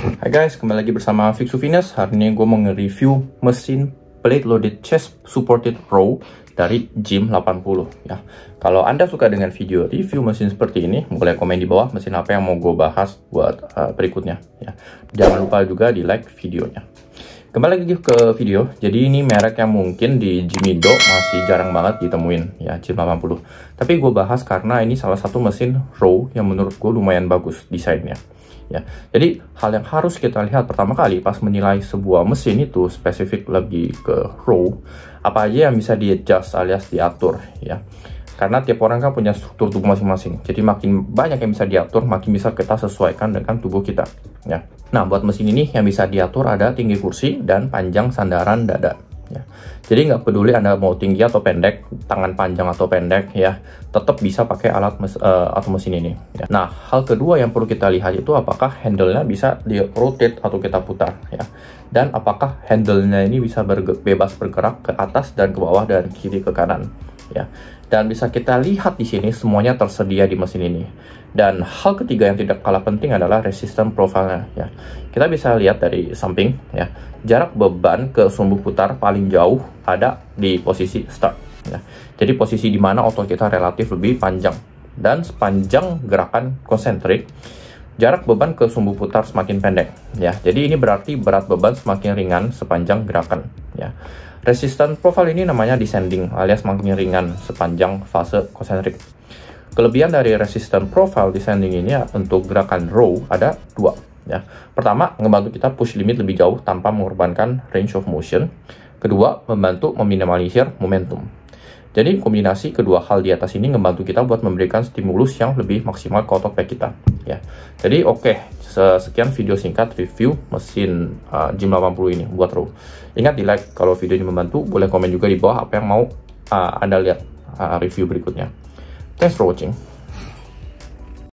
Hai guys, kembali lagi bersama Fixu Venus. Hari ini gue mau nge-review mesin plate loaded chest supported pro dari Gym 80 ya. Kalau Anda suka dengan video review mesin seperti ini, boleh komen di bawah mesin apa yang mau gue bahas buat uh, berikutnya ya. Jangan lupa juga di like videonya. Kembali lagi ke video, jadi ini merek yang mungkin di Jimido masih jarang banget ditemuin ya, Jim 80. Tapi gue bahas karena ini salah satu mesin row yang menurut gue lumayan bagus desainnya ya. Jadi hal yang harus kita lihat pertama kali pas menilai sebuah mesin itu spesifik lagi ke row apa aja yang bisa di adjust alias diatur ya. Karena tiap orang kan punya struktur tubuh masing-masing. Jadi makin banyak yang bisa diatur, makin bisa kita sesuaikan dengan tubuh kita ya. Nah, buat mesin ini yang bisa diatur ada tinggi kursi dan panjang sandaran dada. Ya. Jadi nggak peduli Anda mau tinggi atau pendek, tangan panjang atau pendek ya, tetap bisa pakai alat mes, uh, atau mesin ini. Ya. Nah, hal kedua yang perlu kita lihat itu apakah handle-nya bisa di rotate atau kita putar ya. Dan apakah handle-nya ini bisa berge bebas bergerak ke atas dan ke bawah dan kiri ke kanan ya. Dan bisa kita lihat di sini semuanya tersedia di mesin ini. Dan hal ketiga yang tidak kalah penting adalah resisten profilnya ya. Kita bisa lihat dari samping ya. Jarak beban ke sumbu putar paling jauh ada di posisi start ya. Jadi posisi di mana otot kita relatif lebih panjang dan sepanjang gerakan konsentrik jarak beban ke sumbu putar semakin pendek ya. Jadi ini berarti berat beban semakin ringan sepanjang gerakan ya. Resistance profile ini namanya descending alias makin sepanjang fase konsentrik. Kelebihan dari resistance profile descending ini ya, untuk gerakan row ada dua. Ya. Pertama, membantu kita push limit lebih jauh tanpa mengorbankan range of motion. Kedua, membantu meminimalisir momentum. Jadi kombinasi kedua hal di atas ini membantu kita buat memberikan stimulus yang lebih maksimal ke otot kita ya. Jadi oke, okay, sekian video singkat review mesin uh, 80 ini buat room. Ingat di like kalau video ini membantu, boleh komen juga di bawah apa yang mau uh, Anda lihat uh, review berikutnya. Thanks for watching.